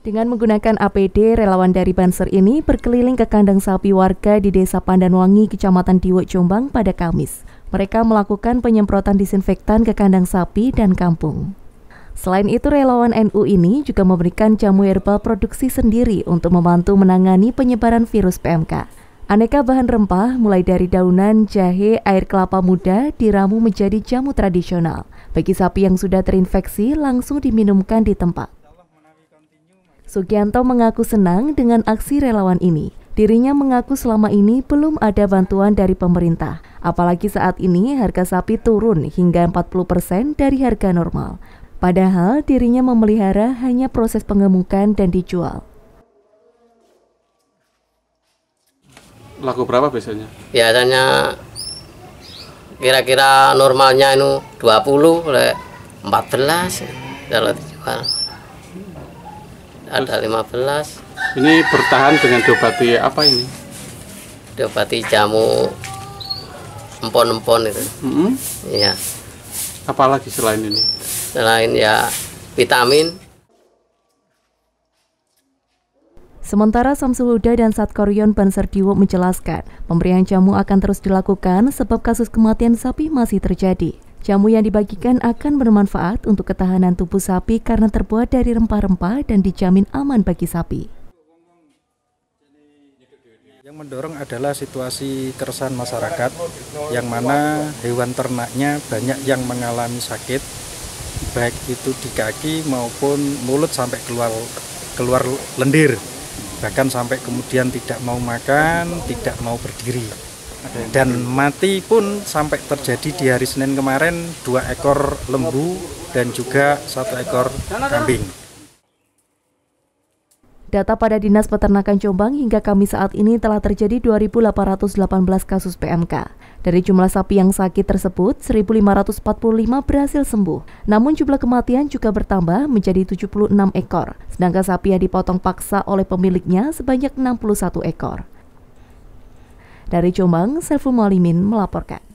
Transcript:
Dengan menggunakan APD, relawan dari Banser ini berkeliling ke kandang sapi warga di Desa Pandanwangi, Kecamatan Diwek, Jombang pada Kamis. Mereka melakukan penyemprotan disinfektan ke kandang sapi dan kampung. Selain itu, relawan NU ini juga memberikan jamu herbal produksi sendiri untuk membantu menangani penyebaran virus PMK. Aneka bahan rempah mulai dari daunan, jahe, air kelapa muda diramu menjadi jamu tradisional. Bagi sapi yang sudah terinfeksi, langsung diminumkan di tempat. Sugianto mengaku senang dengan aksi relawan ini. Dirinya mengaku selama ini belum ada bantuan dari pemerintah, apalagi saat ini harga sapi turun hingga 40% dari harga normal. Padahal dirinya memelihara hanya proses pengemukan dan dijual. Laku berapa biasanya? Biasanya kira-kira normalnya itu 20 14 kalau dijual ada 15 ini bertahan dengan diobati apa ini diobati jamu empon-empon itu mm -hmm. iya apalagi selain ini selain ya vitamin Sementara Samsul Huda dan Banser Diwo menjelaskan, pemberian jamu akan terus dilakukan sebab kasus kematian sapi masih terjadi. Jamu yang dibagikan akan bermanfaat untuk ketahanan tubuh sapi karena terbuat dari rempah-rempah dan dijamin aman bagi sapi. Yang mendorong adalah situasi keresahan masyarakat yang mana hewan ternaknya banyak yang mengalami sakit baik itu di kaki maupun mulut sampai keluar keluar lendir bahkan sampai kemudian tidak mau makan, tidak mau berdiri dan mati pun sampai terjadi di hari Senin kemarin dua ekor lembu dan juga satu ekor kambing. Data pada Dinas Peternakan Jombang hingga kami saat ini telah terjadi 2.818 kasus PMK. Dari jumlah sapi yang sakit tersebut, 1.545 berhasil sembuh. Namun jumlah kematian juga bertambah menjadi 76 ekor, sedangkan sapi yang dipotong paksa oleh pemiliknya sebanyak 61 ekor. Dari Jombang, Saiful Malimin melaporkan.